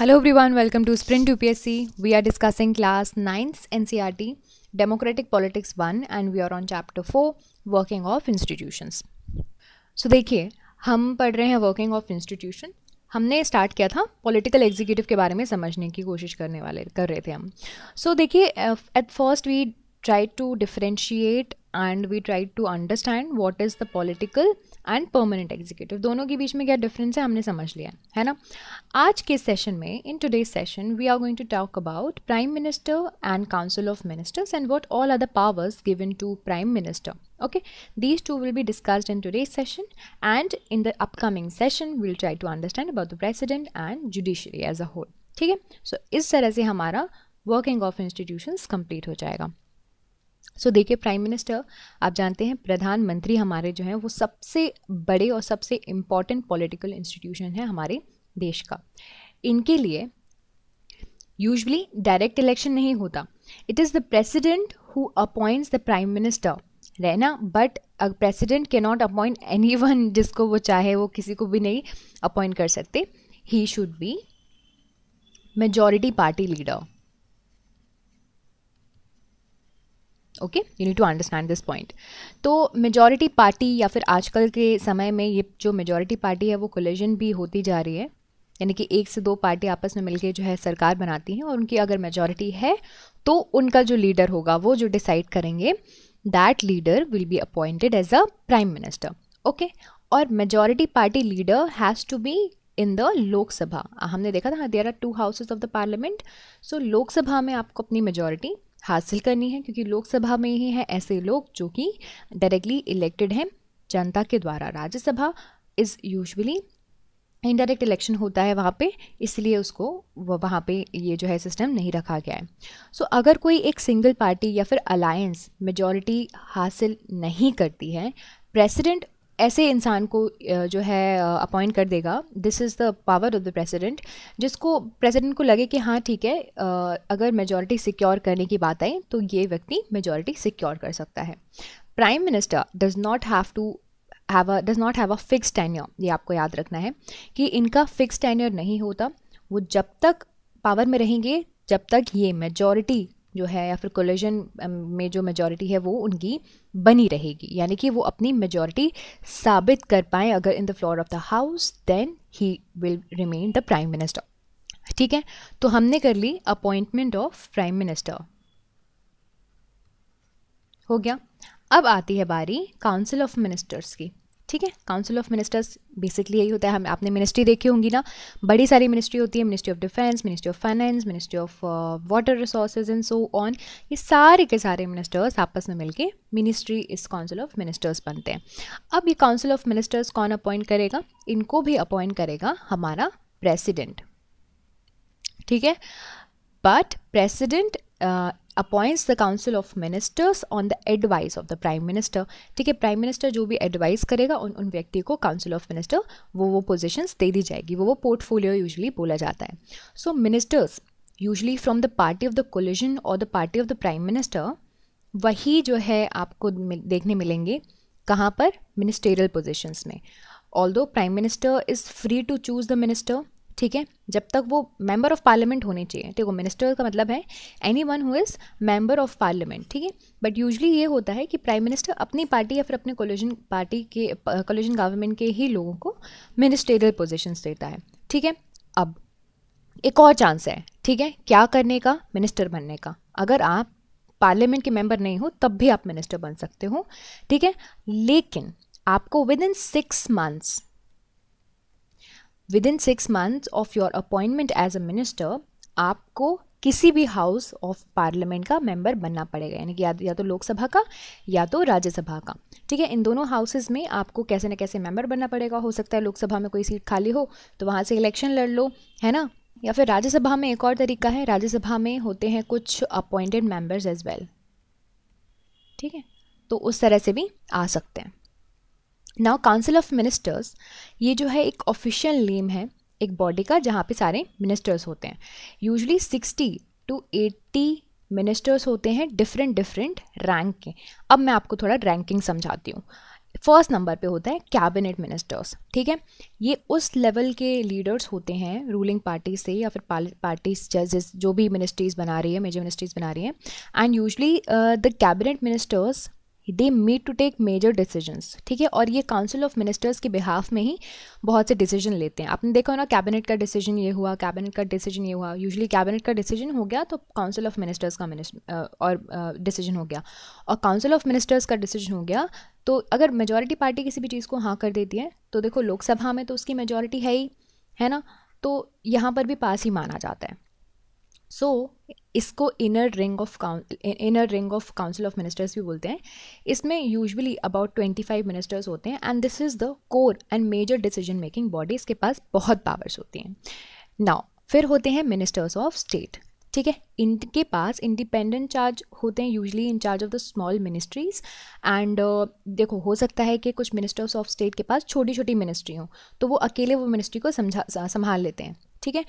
Hello everyone welcome to Sprint UPSC we are discussing class ninth NCERT democratic politics one and we are on chapter four working of institutions so देखिए हम पढ़ रहे हैं working of institution हमने start किया था political executive के बारे में समझने की कोशिश करने वाले कर रहे थे हम सो देखिए at first we try to differentiate and we try to understand what is the political and permanent executive दोनों के बीच में क्या डिफरेंस है हमने समझ लिया है ना आज के सेशन में in today session we are going to talk about prime minister and council of ministers and what all are the powers given to prime minister okay these two will be discussed in today session and in the upcoming session we'll try to understand about the president and judiciary as a whole ठीक है सो इस तरह से हमारा working of institutions complete हो जाएगा सो देखिए prime minister आप जानते हैं प्रधानमंत्री हमारे जो हैं वो सबसे बड़े और सबसे इम्पॉर्टेंट पॉलिटिकल इंस्टीट्यूशन है हमारे देश का इनके लिए यूजली डायरेक्ट इलेक्शन नहीं होता it is the president who appoints the prime minister रहना बट बट प्रेसिडेंट के नॉट अपॉइंट एनी वन जिसको वो चाहे वो किसी को भी नहीं अपॉइंट कर सकते he should be majority party leader okay you need to understand this point तो मेजोरिटी पार्टी या फिर आजकल के समय में ये जो मेजोरिटी पार्टी है वो कोलिजन भी होती जा रही है यानी कि एक से दो पार्टी आपस में मिलके जो है सरकार बनाती हैं और उनकी अगर मेजॉरिटी है तो उनका जो लीडर होगा वो जो डिसाइड करेंगे that leader will be appointed as a prime minister okay और majority party leader has to be in the Lok Sabha हमने देखा था there are two houses of the parliament so Lok Sabha में आपको अपनी मेजोरिटी हासिल करनी है क्योंकि लोकसभा में ही हैं ऐसे लोग जो कि डायरेक्टली इलेक्टेड हैं जनता के द्वारा Rajya Sabha is usually indirect election होता है वहाँ पे इसलिए उसको वहाँ पे ये जो है सिस्टम नहीं रखा गया है सो so, अगर कोई एक सिंगल पार्टी या फिर अलायंस मेजॉरिटी हासिल नहीं करती है प्रेसिडेंट ऐसे इंसान को जो है अपॉइंट कर देगा this is the power of the president जिसको प्रेसिडेंट को लगे कि हाँ ठीक है अगर मेजॉरिटी सिक्योर करने की बात आए तो ये व्यक्ति मेजॉरिटी सिक्योर कर सकता है prime minister does not have to have a does not have a fix tenure ये आपको याद रखना है कि इनका फिक्स टेन्योर नहीं होता वो जब तक पावर में रहेंगे जब तक ये मेजॉरिटी जो है या फिर कोलिजन um, में जो मेजॉरिटी है वो उनकी बनी रहेगी यानी कि वो अपनी मेजॉरिटी साबित कर पाएँ अगर in the floor of the house then he will remain the prime minister ठीक है तो हमने कर ली अपॉइंटमेंट ऑफ प्राइम मिनिस्टर हो गया अब आती है बारी काउंसिल ऑफ मिनिस्टर्स की ठीक है काउंसिल ऑफ मिनिस्टर्स बेसिकली यही होता है हम आपने मिनिस्ट्री देखी होंगी ना बड़ी सारी मिनिस्ट्री होती है ministry of defence ministry of finance ministry of water resources and so on ये सारे के सारे मिनिस्टर्स आपस में मिलके मिनिस्ट्री इस काउंसिल ऑफ मिनिस्टर्स बनते हैं अब ये काउंसिल ऑफ मिनिस्टर्स कौन अपॉइंट करेगा इनको भी अपॉइंट करेगा हमारा प्रेसिडेंट ठीक है but president appoints the council of ministers on the advice of the prime minister ठीक है प्राइम मिनिस्टर जो भी एडवाइस करेगा उन उन व्यक्ति को काउंसिल ऑफ मिनिस्टर वो वो पोजिशंस दे दी जाएगी वो वो पोर्टफोलियो यूजली बोला जाता है so ministers usually from the party of the coalition और the party of the prime minister वही जो है आपको देखने मिलेंगे कहाँ पर मिनिस्टेरियल पोजिशंस में although prime minister is free to choose the minister ठीक है जब तक वो मेंबर ऑफ पार्लियामेंट होने चाहिए है मिनिस्टर का मतलब है anyone who is member of parliament ठीक है बट यूजली ये होता है कि प्राइम मिनिस्टर अपनी पार्टी या फिर अपने कोलिजन पार्टी के कोलिजन गवर्नमेंट के ही लोगों को मिनिस्टेरियल पोजिशंस देता है ठीक है अब एक और चांस है ठीक है क्या करने का मिनिस्टर बनने का अगर आप पार्लियामेंट के मेंबर नहीं हो तब भी आप मिनिस्टर बन सकते हो ठीक है लेकिन आपको within six months within six months of your appointment as a minister आपको किसी भी हाउस ऑफ पार्लियामेंट का मेंबर बनना पड़ेगा यानी कि या, तो, या तो लोकसभा का या तो राज्यसभा का ठीक है इन दोनों हाउसेज में आपको कैसे ना कैसे मेंबर बनना पड़ेगा हो सकता है लोकसभा में कोई सीट खाली हो तो वहाँ से इलेक्शन लड़ लो है ना या फिर राज्यसभा में एक और तरीका है राज्यसभा में होते हैं कुछ अपॉइंटेड मेंबर्स एज वेल ठीक है तो उस तरह से भी आ सकते हैं नाउ काउंसिल ऑफ मिनिस्टर्स ये जो है एक ऑफिशियल नेम है एक बॉडी का जहाँ पे सारे मिनिस्टर्स होते हैं usually sixty two eighty ministers होते हैं डिफरेंट डिफरेंट रैंक के अब मैं आपको थोड़ा रैंकिंग समझाती हूँ फर्स्ट नंबर पे होता है कैबिनेट मिनिस्टर्स ठीक है ये उस लेवल के लीडर्स होते हैं रूलिंग पार्टी से या फिर पार्टीज जजेस जो भी मिनिस्ट्रीज बना रही है मेजर मिनिस्ट्रीज बना रही हैं and usually the cabinet ministers they meet to take major decisions ठीक है और ये काउंसिल ऑफ मिनिस्टर्स के बिहाफ में ही बहुत से डिसीजन लेते हैं आपने देखा ना कैबिनेट का डिसीजन ये हुआ कैबिनेट का डिसीजन ये हुआ यूजली कैबिनेट का डिसीजन हो गया तो काउंसिल ऑफ मिनिस्टर्स का और डिसीजन हो गया और काउंसिल ऑफ मिनिस्टर्स का डिसीजन हो गया तो अगर मेजोरिटी पार्टी किसी भी चीज़ को हाँ कर देती है तो देखो लोकसभा में तो उसकी मेजोरिटी है ही है ना तो यहाँ पर भी पास ही माना जाता है सो so, इसको inner ring of inner ring of council of ministers भी बोलते हैं इसमें usually about twenty five ministers होते हैं and this is the core and major decision making body इसके पास बहुत पावर्स होती हैं नाउ फिर होते हैं मिनिस्टर्स ऑफ स्टेट ठीक है इनके पास इंडिपेंडेंट चार्ज होते हैं usually in charge of the small ministries and देखो हो सकता है कि कुछ मिनिस्टर्स ऑफ स्टेट के पास छोटी छोटी मिनिस्ट्री हो तो वो अकेले वो मिनिस्ट्री को समझा संभाल लेते हैं ठीक है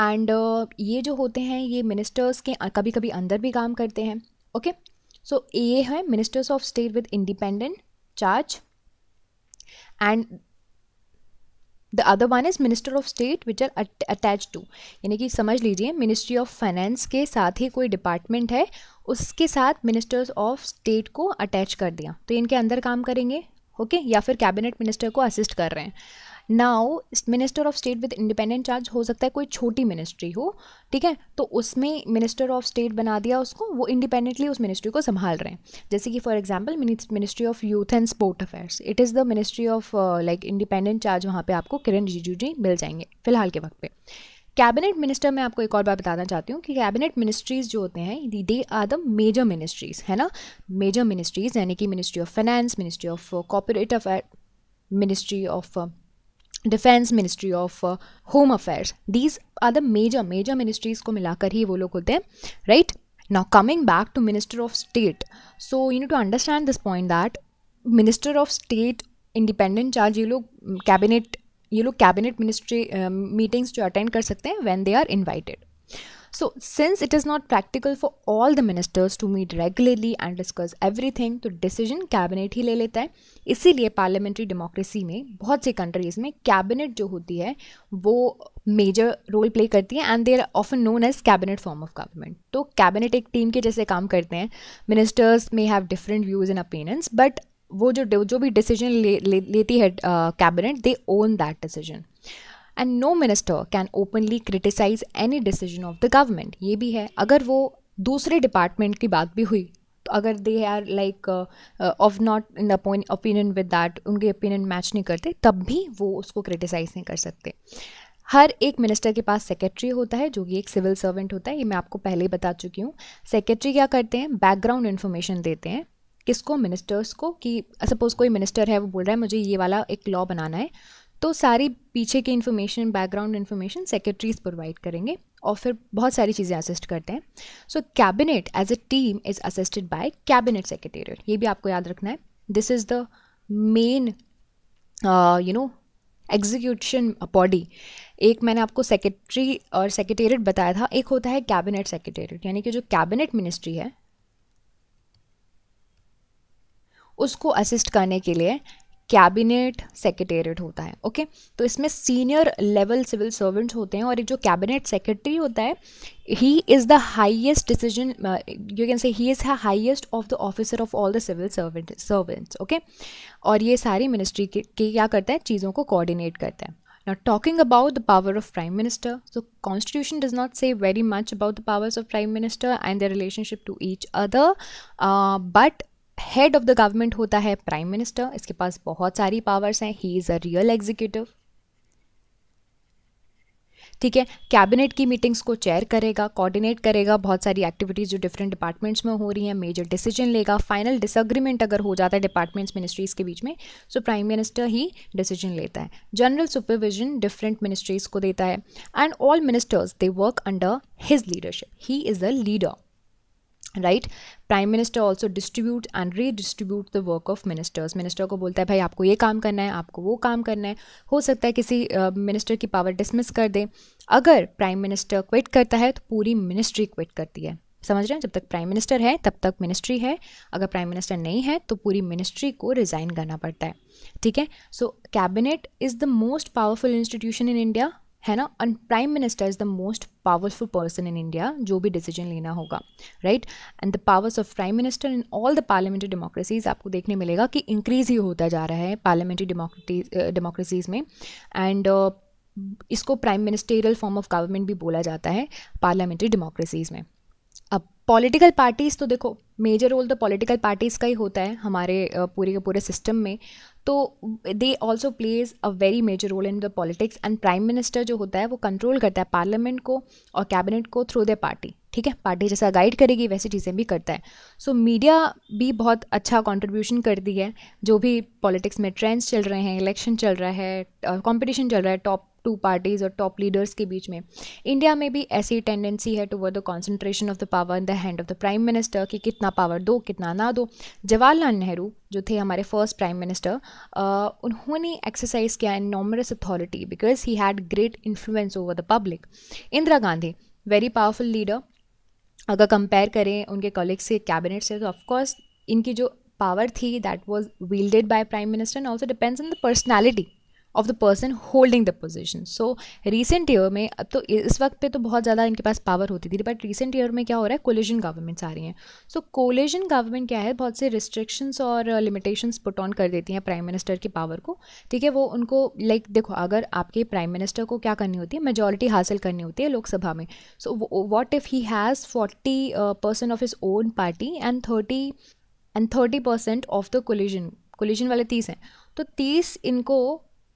एंड uh, ये जो होते हैं ये मिनिस्टर्स के कभी कभी अंदर भी काम करते हैं ओके सो ये है ministers of state with independent charge and the other one is minister of state which are attach to यानी कि समझ लीजिए मिनिस्ट्री ऑफ फाइनेंस के साथ ही कोई डिपार्टमेंट है उसके साथ मिनिस्टर्स ऑफ स्टेट को अटैच कर दिया तो इनके अंदर काम करेंगे ओके okay? या फिर कैबिनेट मिनिस्टर को असिस्ट कर रहे हैं now minister of state with independent charge हो सकता है कोई छोटी मिनिस्ट्री हो ठीक है तो उसमें मिनिस्टर ऑफ स्टेट बना दिया उसको वो इंडिपेंडेंटली उस मिनिस्ट्री को संभाल रहे हैं जैसे कि for example ministry of youth and sport affairs it is the ministry of like independent charge वहाँ पर आपको किरण रिजिजू जी मिल जाएंगे फिलहाल के वक्त पे कैबिनेट मिनिस्टर मैं आपको एक और बात बताना चाहती हूँ कि कैबिनेट मिनिस्ट्रीज जो होते हैं they are the major ministries है ना मेजर मिनिस्ट्रीज यानी कि ministry of finance ministry of corporate affair ministry of defence ministry of home affairs these are the major major ministries को मिलाकर ही वो लोग होते हैं right now coming back to minister of state so you need to understand this point that minister of state independent charge ये लोग cabinet mm, ये लोग कैबिनेट मिनिस्ट्री मीटिंग्स जो अटेंड कर सकते हैं when they are invited so since it is not practical for all the ministers to meet regularly and and everything तो decision cabinet ही ले लेता है इसीलिए पार्लियामेंट्री डेमोक्रेसी में बहुत सी कंट्रीज़ में कैबिनेट जो होती है वो मेजर रोल प्ले करती है and they are often known as cabinet form of government तो कैबिनेट एक टीम के जैसे काम करते हैं ministers may have different views and opinions but वो जो जो भी डिसीजन ले, ले, लेती है cabinet they own that decision and no minister can openly criticise any decision of the government ये भी है अगर वो दूसरे डिपार्टमेंट की बात भी हुई तो अगर they are like of not in opinion with that उनके ओपिनियन मैच नहीं करते तब भी वो उसको क्रिटिसाइज़ नहीं कर सकते हर एक मिनिस्टर के पास सेक्रेटरी होता है जो कि एक सिविल सर्वेंट होता है ये मैं आपको पहले ही बता चुकी हूँ सेक्रेटरी क्या करते हैं बैकग्राउंड इन्फॉर्मेशन देते हैं किसको मिनिस्टर्स को कि सपोज़ कोई मिनिस्टर है वो बोल रहा है मुझे ये वाला एक लॉ बनाना है तो सारी पीछे की information background information secretaries provide करेंगे और फिर बहुत सारी चीज़ें असिस्ट करते हैं so cabinet as a team is assisted by cabinet secretariat ये भी आपको याद रखना है this is the main you know execution body एक मैंने आपको सेक्रेटरी और सेक्रेटेरिएट बताया था एक होता है कैबिनेट सेक्रेटेरिएट यानी कि जो कैबिनेट मिनिस्ट्री है उसको असिस्ट करने के लिए कैबिनेट सेक्रेटेरिएट होता है ओके okay? तो इसमें सीनियर लेवल सिविल सर्वेंट्स होते हैं और एक जो कैबिनेट सेक्रेटरी होता है he is the highest decision you can say he is the highest of the officer of all the civil servant servants okay और ये सारी मिनिस्ट्री के, के क्या करता है चीज़ों को कोऑर्डिनेट करता है Now, talking about the power of Prime Minister, so Constitution does not say very much about the powers of Prime Minister and their relationship to each other, uh, but head of the government होता है prime minister इसके पास बहुत सारी powers हैं he is a real executive ठीक है cabinet की मीटिंग्स को चेयर करेगा कोऑर्डिनेट करेगा बहुत सारी एक्टिविटीज़ जो डिफरेंट डिपार्टमेंट्स में हो रही हैं मेजर डिसीजन लेगा फाइनल डिसअग्रीमेंट अगर हो जाता है डिपार्टमेंट्स मिनिस्ट्रीज़ के बीच में सो प्राइम मिनिस्टर ही डिसीजन लेता है जनरल सुपरविजन डिफरेंट मिनिस्ट्रीज़ को देता है and all ministers they work under his leadership he is a leader right prime minister also distribute and redistribute the work of ministers minister को बोलता है भाई आपको ये काम करना है आपको वो काम करना है हो सकता है किसी मिनिस्टर uh, की पावर डिसमिस कर दे अगर प्राइम मिनिस्टर क्विट करता है तो पूरी मिनिस्ट्री क्विट करती है समझ रहे हैं जब तक प्राइम मिनिस्टर है तब तक मिनिस्ट्री है अगर प्राइम मिनिस्टर नहीं है तो पूरी मिनिस्ट्री को रिज़ाइन करना पड़ता है ठीक है so cabinet is the most powerful institution in India है ना and prime minister is the most powerful person in India जो भी डिसीजन लेना होगा right and the powers of prime minister in all the parliamentary democracies आपको देखने मिलेगा कि इंक्रीज ही होता जा रहा है पार्लियामेंट्री डेमोक्रेसीज uh, में एंड uh, इसको prime ministerial form of government भी बोला जाता है पार्लियामेंट्री डेमोक्रेसीज में अब पॉलिटिकल पार्टीज़ तो देखो मेजर रोल तो पॉलिटिकल पार्टीज़ का ही होता है हमारे uh, पूरे के पूरे सिस्टम में तो they also plays a very major role in the politics and prime minister जो होता है वो कंट्रोल करता है पार्लियामेंट को और कैबिनेट को थ्रू द पार्टी ठीक है पार्टी जैसा गाइड करेगी वैसी चीज़ें भी करता है सो so, मीडिया भी बहुत अच्छा कॉन्ट्रीब्यूशन करती है जो भी पॉलिटिक्स में ट्रेंड्स चल रहे हैं इलेक्शन चल रहा है कॉम्पिटिशन चल रहा है टॉप टू पार्टीज और टॉप लीडर्स के बीच में इंडिया में भी ऐसी टेंडेंसी है word the concentration of the power in the hand of the prime minister कि कितना पावर दो कितना ना दो जवाहरलाल नेहरू जो थे हमारे फर्स्ट प्राइम मिनिस्टर उन्होंने एक्सरसाइज किया in enormous authority because he had great influence over the public Indira Gandhi very powerful leader अगर कंपेयर करें उनके कॉलेग्स से कैबिनेट से तो ऑफकोर्स इनकी जो पावर थी that was wielded by prime minister and also depends on the personality of the person holding the position so recent year में अब तो इस वक्त पे तो बहुत ज़्यादा इनके पास पावर होती थी बट रिसेंट ईयर में क्या हो रहा है कोलिजन गवर्नमेंट्स आ रही हैं सो कोलिजन गवर्नमेंट क्या है बहुत से रिस्ट्रिक्शंस और लिमिटेशंस पुट ऑन कर देती हैं प्राइम मिनिस्टर की पावर को ठीक है वो उनको लाइक like, देखो अगर आपके प्राइम मिनिस्टर को क्या करनी होती है मेजोरिटी हासिल करनी होती है लोकसभा में so what if he has forty percent of his own party and thirty and thirty percent of the coalition coalition वाले तीस हैं तो तीस इनको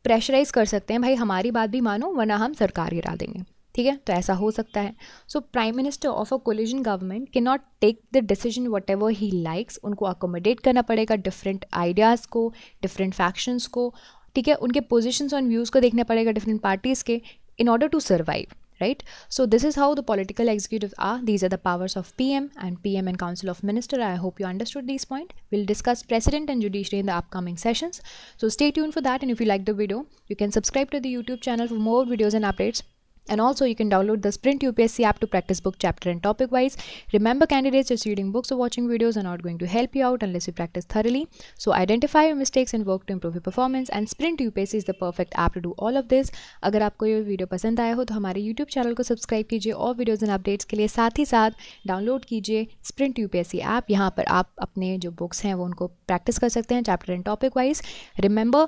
प्रेशराइज़ कर सकते हैं भाई हमारी बात भी मानो वरना हम सरकार गिरा देंगे ठीक है तो ऐसा हो सकता है so prime minister of a coalition government के not take the decision whatever he likes उनको अकोमोडेट करना पड़ेगा डिफरेंट आइडियाज़ को डिफरेंट फैक्शंस को ठीक है उनके पोजिशंस ऑन व्यूज़ को देखना पड़ेगा डिफरेंट पार्टीज़ के in order to survive right so this is how the political executives are these are the powers of pm and pm and council of minister i hope you understood these point we'll discuss president and judiciary in the upcoming sessions so stay tuned for that and if you like the video you can subscribe to the youtube channel for more videos and updates And also you can download the Sprint UPSC app to practice book chapter and topic wise. Remember candidates just reading books or watching videos are not going to help you out unless you practice thoroughly. So identify your mistakes and work to improve your performance and Sprint UPSC is the perfect app to do all of this. agar aapko ye video pasand aaya ho to hamare YouTube channel ko subscribe kijiye aur videos and updates ke liye sath hi sath download kijiye sprint upsc app yahan par aap apne jo books hain wo unko practice kar sakte hain chapter and topic wise remember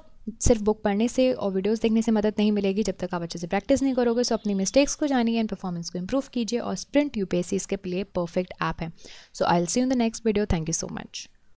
सिर्फ book पढ़ने से और videos देखने से मदद नहीं मिलेगी जब तक आप अच्छे से प्रैक्टिस नहीं करोगे सो अपनी मिस्टेक्स को जानिए एंड परफॉर्मेंस को इम्प्रूव कीजिए और स्प्रिंट यूपीएससी इसके लिए परफेक्ट ऐप है so I will see in the next video thank you so much